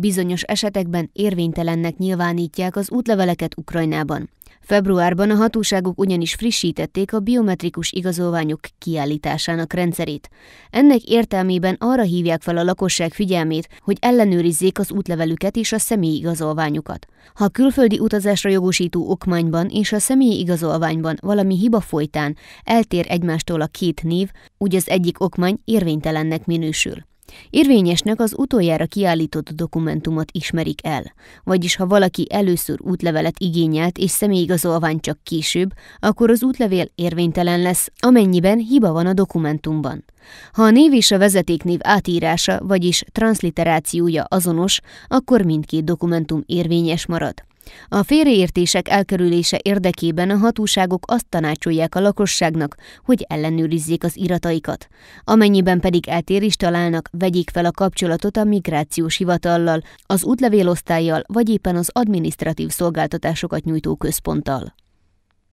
Bizonyos esetekben érvénytelennek nyilvánítják az útleveleket Ukrajnában. Februárban a hatóságok ugyanis frissítették a biometrikus igazolványok kiállításának rendszerét. Ennek értelmében arra hívják fel a lakosság figyelmét, hogy ellenőrizzék az útlevelüket és a személyi igazolványukat. Ha a külföldi utazásra jogosító okmányban és a személyi igazolványban valami hiba folytán eltér egymástól a két név, úgy az egyik okmány érvénytelennek minősül. Érvényesnek az utoljára kiállított dokumentumot ismerik el, vagyis ha valaki először útlevelet igényelt és személyigazolvány csak később, akkor az útlevél érvénytelen lesz, amennyiben hiba van a dokumentumban. Ha a név és a vezetéknév átírása, vagyis transliterációja azonos, akkor mindkét dokumentum érvényes marad. A félreértések elkerülése érdekében a hatóságok azt tanácsolják a lakosságnak, hogy ellenőrizzék az irataikat. Amennyiben pedig eltérést találnak, vegyék fel a kapcsolatot a migrációs hivatallal, az útlevélosztályjal vagy éppen az adminisztratív szolgáltatásokat nyújtó központtal.